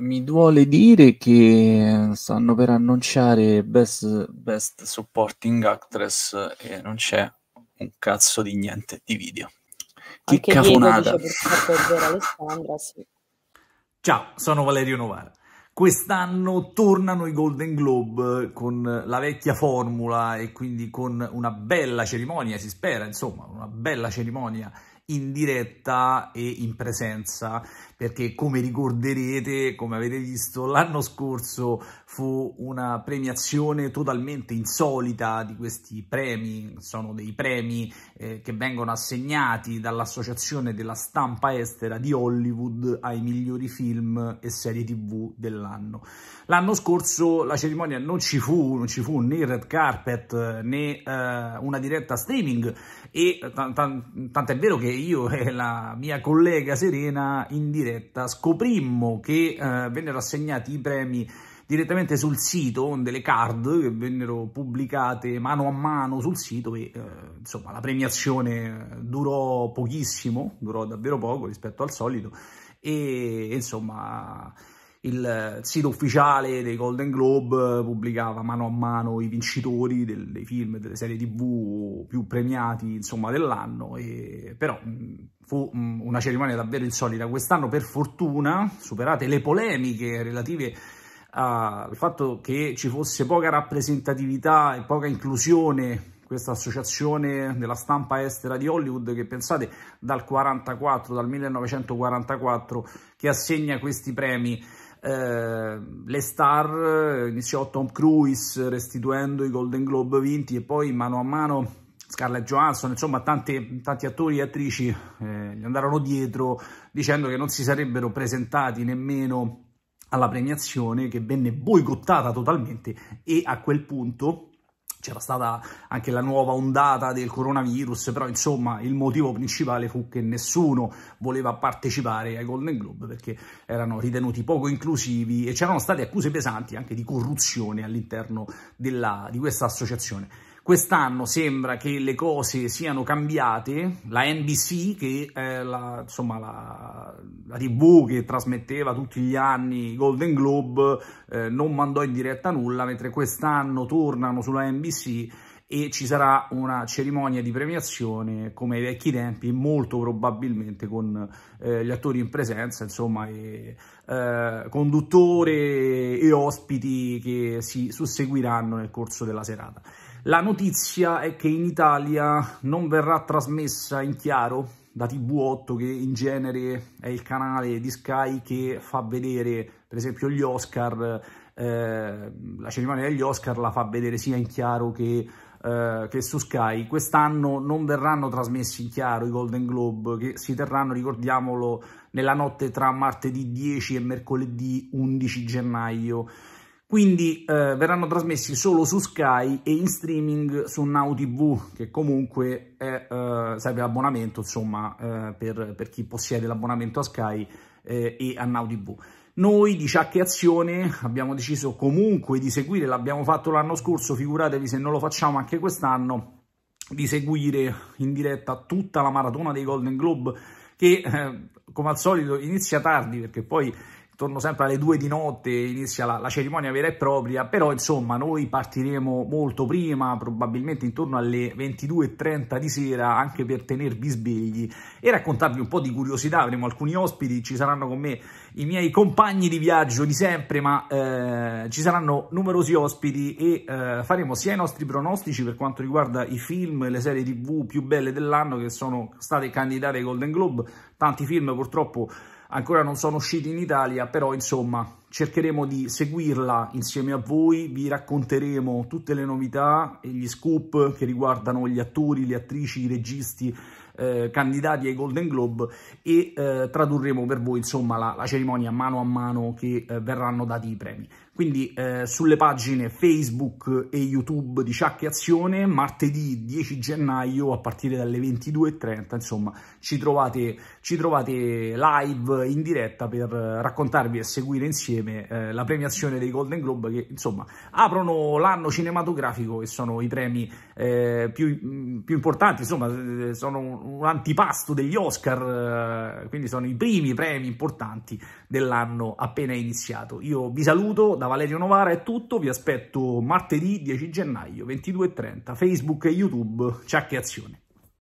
mi duole dire che stanno per annunciare Best, best Supporting Actress e non c'è un cazzo di niente di video. Che Anche cafonata! Dice, sì. Ciao, sono Valerio Novara. Quest'anno tornano i Golden Globe con la vecchia formula e quindi con una bella cerimonia, si spera, insomma, una bella cerimonia in diretta e in presenza perché come ricorderete, come avete visto, l'anno scorso fu una premiazione totalmente insolita di questi premi, sono dei premi eh, che vengono assegnati dall'Associazione della Stampa Estera di Hollywood ai migliori film e serie tv dell'anno. L'anno scorso la cerimonia non ci fu, non ci fu né red carpet né eh, una diretta streaming e eh, tant'è vero che io e la mia collega Serena in diretta diretta scoprimmo che eh, vennero assegnati i premi direttamente sul sito, delle card che vennero pubblicate mano a mano sul sito e eh, insomma la premiazione durò pochissimo, durò davvero poco rispetto al solito e insomma il sito ufficiale dei Golden Globe eh, pubblicava mano a mano i vincitori del, dei film, e delle serie tv più premiati insomma dell'anno, e, però mm, fu mm, una cerimonia davvero insolita. Quest'anno per fortuna, superate le polemiche relative al fatto che ci fosse poca rappresentatività e poca inclusione questa associazione della stampa estera di Hollywood che pensate dal 44, dal 1944 che assegna questi premi eh, le star, eh, iniziò Tom Cruise restituendo i Golden Globe vinti e poi mano a mano Scarlett Johansson, insomma tanti, tanti attori e attrici eh, gli andarono dietro dicendo che non si sarebbero presentati nemmeno alla premiazione che venne boicottata totalmente e a quel punto c'era stata anche la nuova ondata del coronavirus, però insomma il motivo principale fu che nessuno voleva partecipare ai Golden Globe perché erano ritenuti poco inclusivi e c'erano state accuse pesanti anche di corruzione all'interno di questa associazione. Quest'anno sembra che le cose siano cambiate, la NBC, che è la, insomma, la, la tv che trasmetteva tutti gli anni i Golden Globe, eh, non mandò in diretta nulla, mentre quest'anno tornano sulla NBC e ci sarà una cerimonia di premiazione come ai vecchi tempi molto probabilmente con eh, gli attori in presenza insomma e, eh, conduttore e ospiti che si susseguiranno nel corso della serata la notizia è che in Italia non verrà trasmessa in chiaro da TV8, che in genere è il canale di Sky che fa vedere, per esempio, gli Oscar, eh, la cerimonia degli Oscar la fa vedere sia in chiaro che, eh, che su Sky. Quest'anno non verranno trasmessi in chiaro i Golden Globe, che si terranno, ricordiamolo, nella notte tra martedì 10 e mercoledì 11 gennaio quindi eh, verranno trasmessi solo su Sky e in streaming su Now TV, che comunque è, eh, serve l'abbonamento, insomma, eh, per, per, chi possiede l'abbonamento a Sky eh, e a Now TV. Noi di Ciacche Azione abbiamo deciso comunque di seguire, l'abbiamo fatto l'anno scorso, figuratevi se non lo facciamo anche quest'anno, di seguire in diretta tutta la maratona dei Golden Globe, che eh, come al solito inizia tardi, perché poi torno sempre alle due di notte, inizia la, la, cerimonia vera e propria, però insomma noi partiremo molto prima, probabilmente intorno alle 22.30 di sera, anche per tenervi svegli e raccontarvi un po' di curiosità, avremo alcuni ospiti, ci saranno con me i miei compagni di viaggio di sempre, ma eh, ci saranno numerosi ospiti e eh, faremo sia i nostri pronostici per quanto riguarda i film, le serie tv più belle dell'anno che sono state candidate ai Golden Globe, tanti film purtroppo ancora non sono usciti in Italia, però insomma cercheremo di seguirla insieme a voi, vi racconteremo tutte le novità e gli scoop che riguardano gli attori, le attrici, i registi eh, candidati ai Golden Globe e eh, tradurremo per voi insomma la, la, cerimonia mano a mano che eh, verranno dati i premi. Quindi eh, sulle pagine Facebook e YouTube di Ciacche Azione, martedì 10 gennaio a partire dalle 22.30, insomma, ci trovate, ci trovate live in diretta per raccontarvi e seguire insieme insieme eh, la premiazione dei Golden Globe che insomma aprono l'anno cinematografico e sono i premi eh, più, mm, più, importanti, insomma eh, sono un antipasto degli Oscar, eh, quindi sono i primi premi importanti dell'anno appena iniziato. Io vi saluto, da Valerio Novara è tutto, vi aspetto martedì 10 gennaio 22.30, Facebook e YouTube, ciao ciacche azione.